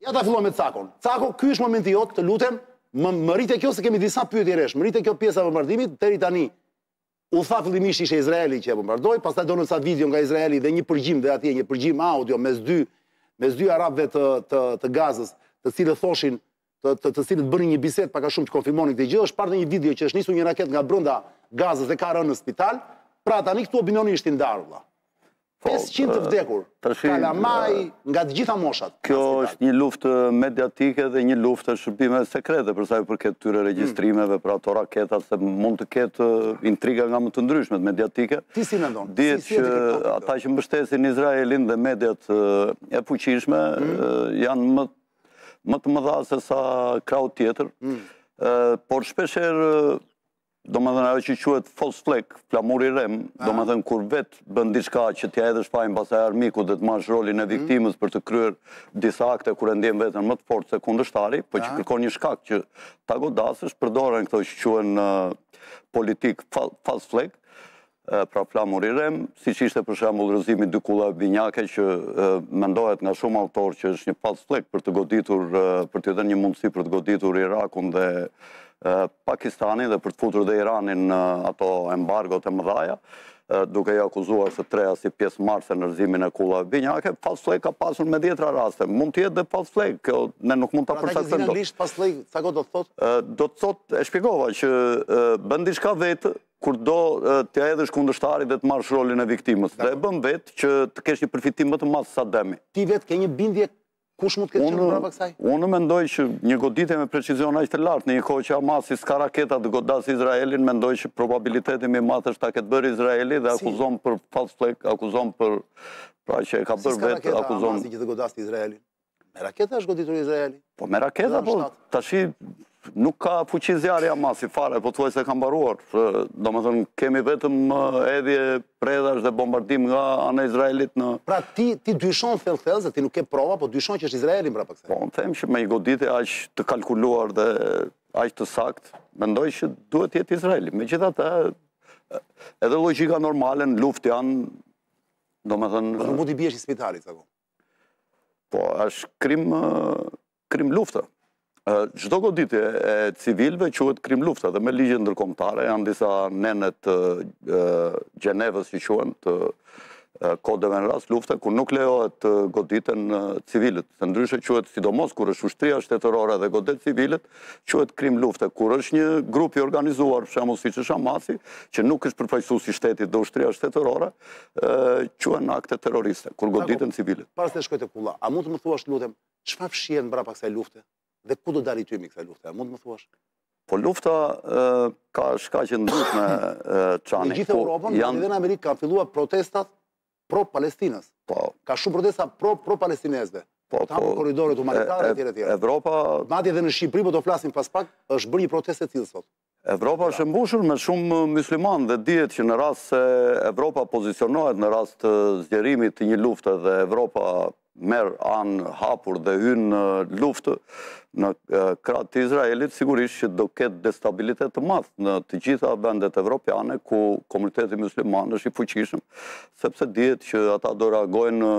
Ja ta filloj me Cakon. Cako, ky është momenti jot, të lutem, më më rite kjo se kemi disa pyetje rresh. Më rite kjo pjesa e bombardimit deri tani. U tha fillimisht ishte Izraeli që e bombardoi, pastaj donon sa video nga Izraeli dhe një përgjim dhe atje një përgjim audio mes dy mes dy arabëve të të të Gazës, të cilët thoshin të të të cilët bënë një bisedë pak a shumë të konfirmonin këtë gjë, është parë një video që është nisur një raket nga brenda Gazës dhe ka rënë në spital. Pra tani këtu opinioni ishte ndarë vëlla. 500 po, të vdekur, kalamaj nga të gjitha moshat. Kjo është një luftë mediatike dhe një luftë shërbime sekrete, përsa e përket tyre registrimeve, hmm. pra ato raketat, se mund të ketë intriga nga më të ndryshmet mediatike. Ti si me ndonë? Dijet që ata që mbështesin Izraelin dhe mediat e fuqishme, hmm. janë më të mëdha se sa kraut tjetër, hmm. por shpesher do më dhënë ajo që quet false flag, flamuri rem, do më dhënë kur vetë diçka që t'ja edhe shpajnë pasaj armiku dhe t'ma është rolin e mhm. viktimës për të kryrë disa akte e ndjen vetën më të fortë se kundështari, po që kërkon një shkak që ta godasësh përdore këto që quen politik false flag, pra i rem, si që ishte për shambull rëzimi dykula vinyake që mendohet nga shumë autor që është një false flag për të goditur, për të një mundësi për të goditur Irakun dhe Pakistani dhe për të futur dhe Iranin në ato embargot e mëdhaja, duke i akuzuar se treja si pjesë marse në rëzimin e kula vinyake, false flag ka pasur me djetra raste. Mund tjetë dhe false flag, ne nuk mund të përshakësën do. Do të thot e shpikova që bëndi shka vetë, kur do të edhësh kundështari dhe të marrë shrolin e viktimës. Dhe e bëm vetë që të kesh një përfitim më të masë sa demi. Ti vetë ke një bindje Kush mund të këtë qënë brava kësaj? Unë mendoj që një godit e me precizion është të lartë, një kohë që Amas si s'ka raketa dhe godas Izraelin, mendoj që probabilitetin me matë është ta këtë bërë Izraeli dhe akuzon për false flag, akuzon për pra që e ka bërë vetë, akuzon... Si s'ka raketa Hamas i gjithë godas Izraelin? Me raketa është goditur Izraeli? Po me raketa, po, të ashtë nuk ka fuqi zjarja ma si fare, po të vaj se kam baruar. Do më thënë, kemi vetëm edhje predash dhe bombardim nga anë Izraelit në... Pra ti dyshon thellë thellë, zë ti nuk ke prova, po dyshon që është Izraelin pra përkëse? Po, më them që me i godit e aq të kalkuluar dhe aq të sakt, me që duhet jetë Izraelin. Me gjitha të edhe logika normale në luft janë, do më thënë... Po, nuk mund të bjesh i spitalit, sako? Po, është krim luftë. Gjdo goditje e civilve quhet krim lufta dhe me ligje ndërkomtare janë disa nenet Gjenevës që quhen të kodeve në ras lufta ku nuk të goditen civilit. Të ndryshe quhet sidomos kur është ushtria shtetërora dhe godet civilit quhet krim lufta. Kur është një grup i organizuar përshamu si që shamasi që nuk është përfajsu si shtetit dhe ushtria shtetërora quhen akte terroriste kur goditen civilit. Parës të shkojt e kulla, a mund të më thua shtë lutem që fa fshien bra pa lufte? Dhe ku do dali ty me kësaj lufte? Mund të më thuash? Po lufta ka shkaqe të ndryshme me Në Gjithë Europën, dhe në Amerikë kanë filluar protestat pro Palestinës. Po. Ka shumë protesta pro pro palestinezëve. Po, po. Ka korridore humanitare etj etj. Evropa, madje edhe në Shqipëri po do flasim pas pak, është bërë një protestë e tillë sot. Evropa është mbushur me shumë muslimanë dhe dihet që në rast se Evropa pozicionohet në rast të zgjerimit të një lufte dhe Evropa merë anë hapur dhe hynë në luftë në kratë të Izraelit, sigurisht që do ketë destabilitet të madhë në të gjitha bendet evropiane, ku komuniteti musliman është i fuqishëm, sepse djetë që ata do reagojnë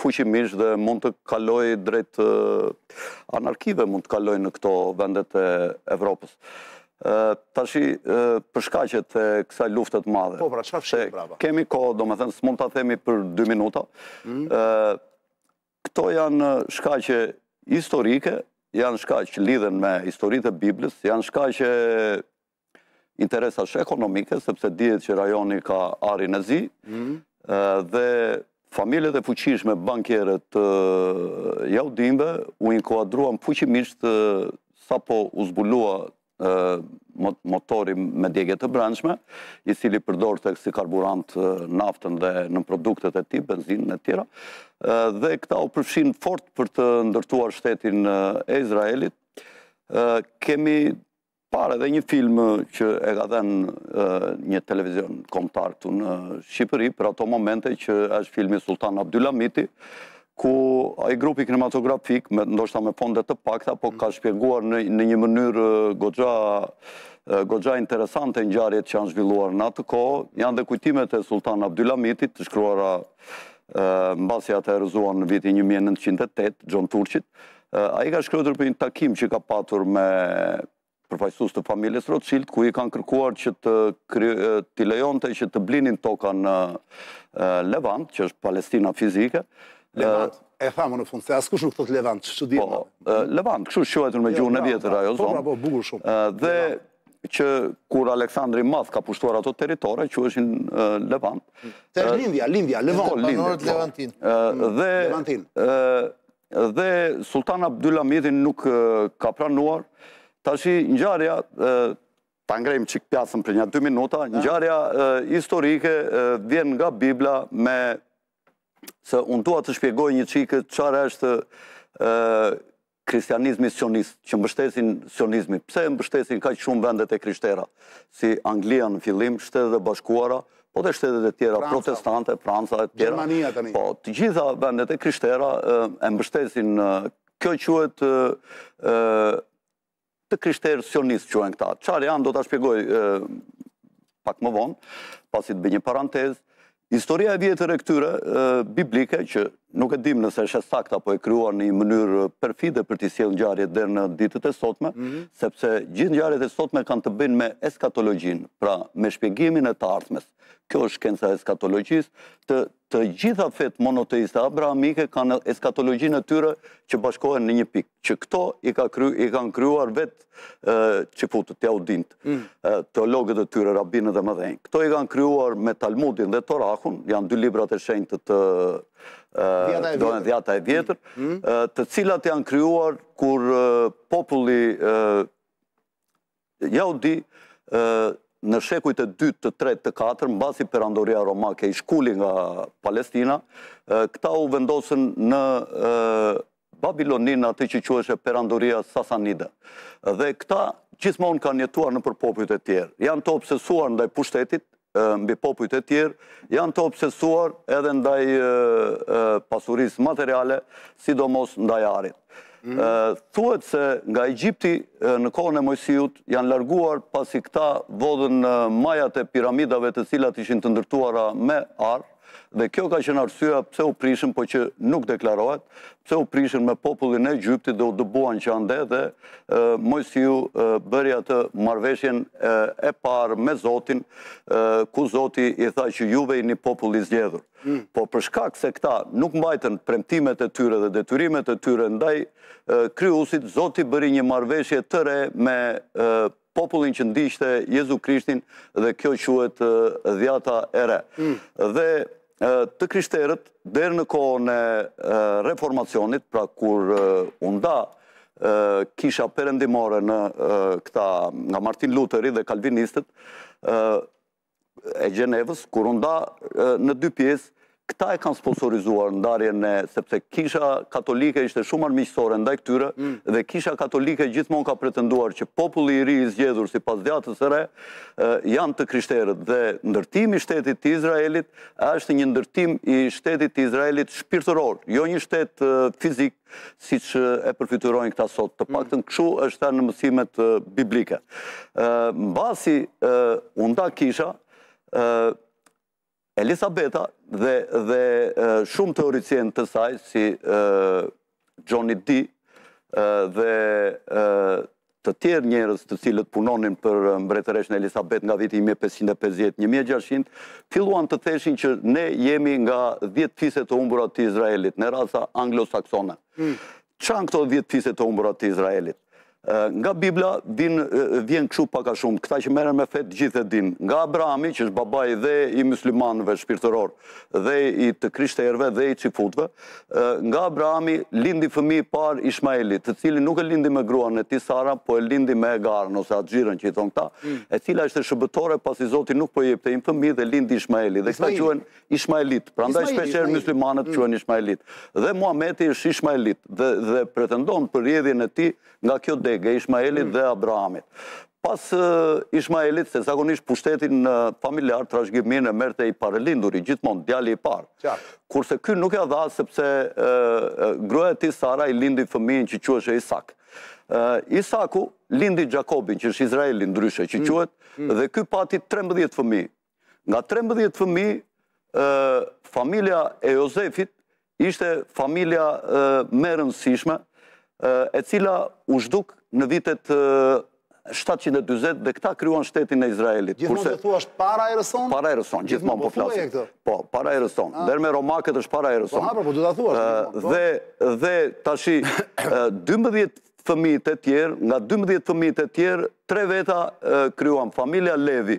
fuqimish dhe mund të kaloj drejt anarkive mund të kaloj në këto vendet e Evropës. Tashi përshkacet e kësaj luftet madhe. Po, pra, qëfa fshimë, braba? Kemi kohë, do me thënë, së mund të themi për 2 minuta. Mm. Këto janë shkaqe historike, janë shkaqe që lidhen me historitë e Biblis, janë shkaqe interesash ekonomike, sepse djetë që rajoni ka ari në zi, mhm. dhe familjet e fuqishme bankjeret jaudimbe u inkuadruan fuqimisht sa po uzbulua motori me djegje të brendshme, i cili përdorë të si karburant naftën dhe në produktet e ti, benzinën e tjera. Dhe këta u përfshin fort për të ndërtuar shtetin e Izraelit. Kemi pare dhe një film që e ga dhenë një televizion këtu në Shqipëri, për ato momente që është filmi Sultan Abdullamiti, ku ai grupi kinematografik, me, ndoshta me fonde të pakta, po ka shpjeguar në, në një mënyrë goxha goxha interesante ngjarjet që janë zhvilluar në atë kohë, janë dhe kujtimet e Sultan Abdulhamitit, të shkruara ë mbasi ata erëzuan në vitin 1908 Turqit, a Ai ka shkruar për një takim që ka patur me përfaqësues të familjes Rothschild, ku i kanë kërkuar që të kry, të lejonte që të blinin toka në Levant, që është Palestina fizike, Levant. E thamë në fund, se askush nuk thot Levant, që që dhjetë në? Levant, këshu shuajtë në me gjuhën e vjetër ajo po, zonë. Po, po, bugur shumë. Dhe që kur Aleksandri Math ka pushtuar ato teritore, që është po, Levant. Se është Lindhja, Lindhja, Levant. Po, Lindhja. Levantin. Levantin. Dhe Sultan Abdullamidin nuk ka pranuar. Ta shi, njëjarja, ta ngrejmë qik pjasën për një 2 minuta, njëjarja historike vjen nga Biblia me se unë tua të shpjegoj një qikë qare është kristianizmi sionist, që mbështesin sionizmi. Pse mbështesin ka që shumë vendet e krishtera, si Anglia në filim, shtetet e bashkuara, po dhe shtetet e tjera, protestante, Franca e tjera. Gjermania të një. Po, të gjitha vendet e krishtera e mbështesin, kjo qëhet të krishterë sionist qëhen këta. Qare janë, do të shpjegoj pak më vonë, pasit bë një parantezë, Historia e vjetër e këtyre biblike që Nuk e dim nëse është sakt apo e kryuar në një mënyrë perfide për të sjellë ngjarjet deri në ditët e sotme, mhm. sepse gjithë ngjarjet e sotme kanë të bëjnë me eskatologjinë, pra me shpjegimin e të ardhmes. Kjo është shkenca e eskatologjisë, të të gjitha fet monoteiste abrahamike kanë eskatologjinë e tyre që bashkohen në një pikë, që këto i kanë kryer i kanë kryuar vet ë çifut të audint, mm. teologët e tyre, rabinët dhe mëdhenj. Këto i kanë kryuar me Talmudin dhe Torahun, janë dy librat e shenjtë të dojnë dhjata e vjetër, mm, mm. të cilat janë kryuar kur populli jaudi në shekujt e 2, 3, 4, në basi për andoria romake i shkulli nga Palestina, këta u vendosën në Babilonin atë që qëshë për andoria Sasanida. Dhe këta gjithmonë kanë jetuar në përpopjët e tjerë. Janë të obsesuar ndaj pushtetit, mbi popujt e tjerë, janë të obsesuar edhe ndaj pasuris materiale, sidomos ndaj arit. Mhm. Thuet se nga Egypti në kohën e mojësijut janë larguar pasi këta vodhën majat e piramidave të cilat ishin të ndërtuara me arë, Dhe kjo ka që në pse pëse u prishën, po që nuk deklarohet, pëse u prishën me popullin e gjypti dhe u dëbuan që ande dhe mojësi ju bërja të marveshjen e parë me Zotin, ku Zoti i tha që juve i një i zgjedhur. Hmm. Po përshkak se këta nuk mbajten premtimet e tyre dhe detyrimet e tyre, ndaj kryusit Zoti bëri një marveshje të re me popullin, popullin që ndishte Jezu Krishtin dhe kjo quet dhjata ere. Hmm. Dhe të krishterët dherë në kohën e reformacionit, pra kur unda kisha përëndimore në këta nga Martin Lutheri dhe Kalvinistët e Gjenevës, kur unda në dy pjesë këta e kanë sponsorizuar ndarjen e, sepse kisha katolike ishte shumë armiqësore ndaj këtyre, mm. dhe kisha katolike gjithmon ka pretenduar që populli i ri i zgjedhur si pas djatë të sëre, janë të krishterët dhe ndërtim i shtetit të Izraelit, është një ndërtim i shtetit të Izraelit shpirtëror, jo një shtet fizik, si që e përfiturojnë këta sot. Të mm. pak të në këshu është ta në mësimet biblike. në basi, unda kisha, uh, Elisabeta dhe dhe shumë teoricien të saj si Johnny D dhe të tjerë njërës të cilët punonin për mbretëreshën Elisabet nga viti 1550-1600, filluan të theshin që ne jemi nga 10 fiset të umbërat të Izraelit, në rasa anglo-saksona. Hmm. Qa në këto 10 fiset të umbërat të Izraelit? nga Biblia vjen këshu paka shumë, këta që meren me fetë gjithë e din, nga Abrami, që është babaj dhe i muslimanëve shpirtëror, dhe i të krishterve dhe i qifutve, nga Abrami lindi fëmi par Ishmaelit, të cili nuk e lindi me grua në ti Sara, po e lindi me Egarën ose Adjiren që i thonë këta, mm. e cila është shëbëtore pasi Zoti nuk po jep të im fëmi dhe lindi Ishmaelit, dhe këta quen Ishmaelit, pra nda i shpesherë muslimanët mm. quen Ishmaelit, dhe Muhameti është Ishmaelit, dhe pretendon për jedhin e ti nga kjo e Ishmaelit dhe Abrahamit. Pas Ishmaelit, se zakonisht pushtetin familjar, trashgjimin e merte i parelinduri, gjithmon djali i parë. Kurse kënë nuk e dha, sepse e ti Sara i lindi fëmin që quesh e Isak. Isaku lindi Gjakobin, që është Izraelin ndryshe që mm. quet, mm. dhe kënë pati 13 fëmi. Nga 13 fëmi, familia e Jozefit ishte familia merën sishme, e cila u shduk në vitet 720 dhe këta kryuan shtetin e Izraelit. Gjithmonë të thua është para e rëson? Para e rëson, gjithmonë po, po flasë. Po, para e rëson. Ah. Dherë me Romakët është para po, po, e rëson. Po, hapër, po, du të thua është. Dhe, tashi, 12 fëmijët e tjerë, nga 12 fëmijët e tjerë, tre veta kryuan familia Levi,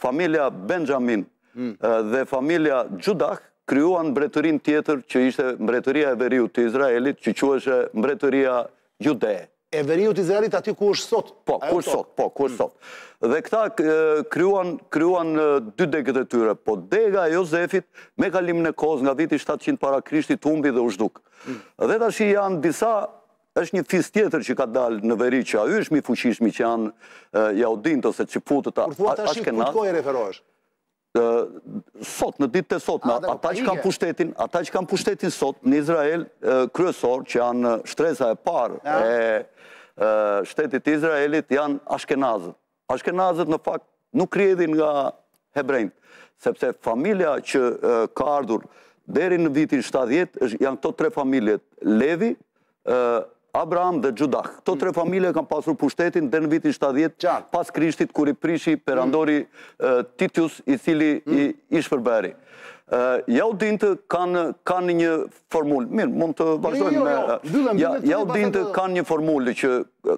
familia Benjamin hmm. dhe familia Gjudak, kryuan mbretërin tjetër që ishte mbretëria e veriut të Izraelit, që që është mbretëria Judea e veriju të Izraelit aty ku është sot. Po, ku është sot, po, ku është mm. sot. Dhe këta kryuan, dy degët e tyre, po dega e Jozefit me kalim në kozë nga viti 700 para krishti të umbi dhe u shduk. Mm. Dhe ta shi janë disa, është një fis tjetër që ka dalë në veri që a ju është mi fuqishmi që janë jaudin të ose që putët a shkenat. Kërë thua ta shi, ku të kojë referohesh? sot, në ditë të sot, ata që kam pushtetin, ata që kam pushtetin sot, në Izrael, kryesor, që janë shtreza e parë, e shtetit Izraelit, janë ashkenazët. Ashkenazët në fakt nuk kredin nga hebrejnë, sepse familja që ka ardhur deri në vitin 70, janë këto tre familjet, Levi, Abraham dhe Gjudah. Këto tre mm. familje kanë pasur pushtetin dhe në vitin 70, pas krishtit, kur i prishi perandori mm. eh, Titius i cili i mm. shpërberi. Eh, Jaudintë kanë një formullë, mirë, mund të vazhdojmë jo, jo, me... Jo. Eh, Jaudintë kanë një formullë që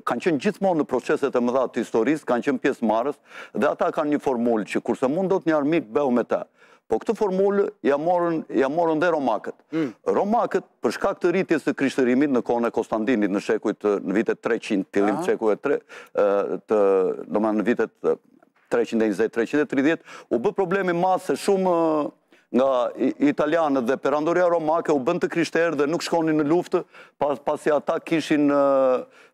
kanë qënë gjithmonë në proceset e të historisë, kanë qënë pjesë marës, dhe ata kanë një formullë që kurse mund do të një armik behu me ta, Po këtë formullë ja morën dhe romakët. Mm. Romakët, përshka këtë rritjes të krishtërimit në kone Kostandinit në shekujt në vitet 300, pëllim të shekujt të, do më në vitet 320-330, u bë problemi masë se shumë nga italianët dhe perandoria romake u bënd të krishterë dhe nuk shkonin në luftë, pasi ata kishin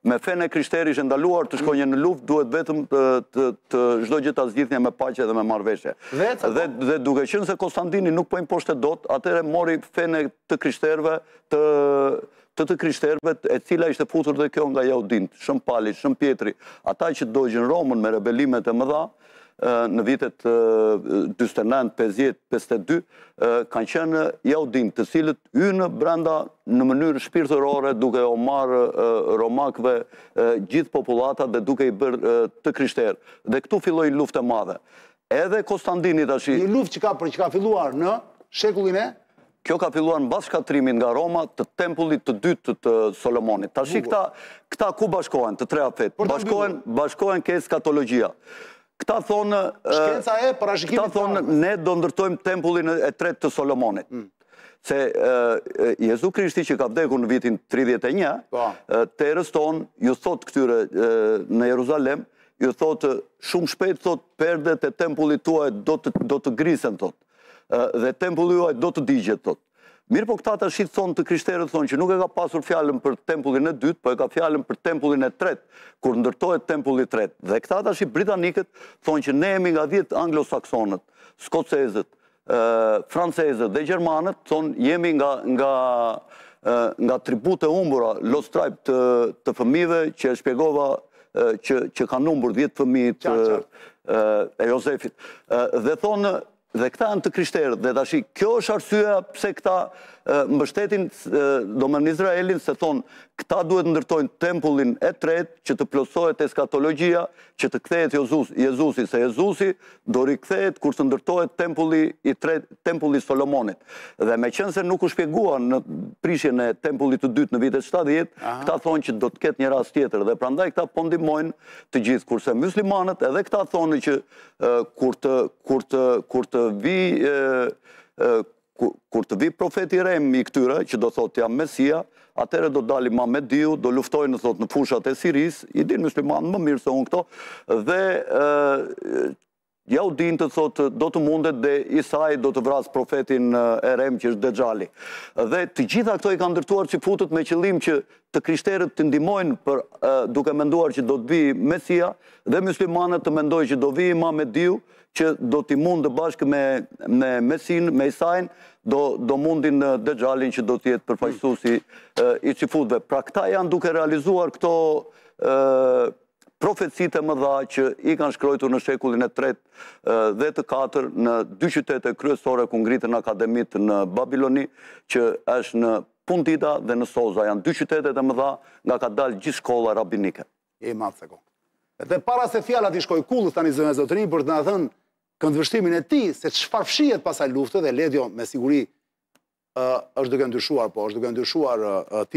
me fene krishteri që ndaluar të shkonin në luftë, duhet vetëm të zdoj gjithë të zgjithnje me pache dhe me marveshe. Po. Dhe duke qënë se Konstantini nuk pojnë poshtet dot, atëre mori fene të krishterve të të të krishterve e cila ishte futur dhe kjo nga jaudin, shëm pali, shëm pjetri, ata që dojgjën Romën me rebelimet e mëdha, në vitet 29, 50-52, kanë qenë jaudim të cilët ynë brenda në mënyrë shpirëtërore duke o marë romakve gjithë populatat dhe duke i bërë të kryshterë. Dhe këtu filloj luftë e madhe. Edhe Kostandini të shi... Një luftë që ka për që ka filluar në shekullin e... Kjo ka filluar në basë shkatrimin nga Roma të tempullit të dytë të Solomonit. Ta shi këta ku bashkohen të trea fetë? Bashkohen ke eskatologjia. Bashkohen ke Këta thonë... Shkenca e prashgjimit... Këta thonë, ne do ndërtojmë tempullin e tret të Solomonit. Mm. Se Jezu Krishti që ka vdeku në vitin 31, të erës tonë, ju thot këtyre në Jeruzalem, ju thot shumë shpejt, thot perdet e tempullit tuaj do të grisen, thot. Dhe tempullit tuaj do të digjet, thot. Mirë po këta të shqitë thonë të thonë që nuk e ka pasur fjallën për tempullin e dytë, po e ka fjallën për tempullin e tretë, kur ndërtojët tempullin e tretë. Dhe këta të shqitë britanikët thonë që ne emi nga dhjetë anglosaksonët, skocesët, francezët dhe gjermanët, thonë jemi nga tribut e umbura, los tribe të fëmive që e shpjegova që ka numër dhjetë fëmijit e Josefit. Dhe thonë, dhe këta në të krishterë, dhe të ashtë, kjo është arsyeja pëse këta mbështetin, do më në Izraelin, se thonë, këta duhet ndërtojnë tempullin e tret, që të plosohet eskatologia, që të kthejet Jezusi, se Jezusi do rikthejet kur të ndërtojt tempulli i tret, tempulli Solomonit. Dhe me qënë se nuk u shpjeguan në prishin e tempullit të dytë në vitet 70, këta thonë që do të ketë një ras tjetër, dhe prandaj këta pondimojnë të gjithë, kurse muslimanët, edhe këta thonë që kur të vi kur të vi profeti rem i këtyre, që do thot jam mesia, atere do dali ma me diu, do luftojnë në thot në fushat e siris, i din muslimanë më mirë se unë këto, dhe Ja u din të thotë do të mundet dhe Isai do të vras profetin eh, Erem që është Dejali. Dhe të gjitha këto i ka ndërtuar që futët me qëllim që të krishterët të ndimojnë për eh, duke menduar që do të vi Mesia dhe muslimanët të mendoj që do vi ima me Diu, që do t'i mund të bashkë me, Mesin, me Isajnë, do, do mundin në eh, Dejalin që do t'jetë jetë si i qifutve. Pra këta janë duke realizuar këto profetësit e mëdha që i kanë shkrojtu në shekullin e 3 eh, dhe të 4 në dy qytete kryesore ku ngritën akademit në Babiloni, që është në Puntida dhe në Soza. Janë dy qytetet e mëdha nga ka dalë gjithë shkolla rabinike. E i matë se ko. Dhe para se fjallat i shkoj të një zënë e për të në thënë këndvështimin e ti, se që farfshijet pasaj luftë dhe ledjo me siguri eh, është duke ndyshuar, po është duke ndyshuar eh,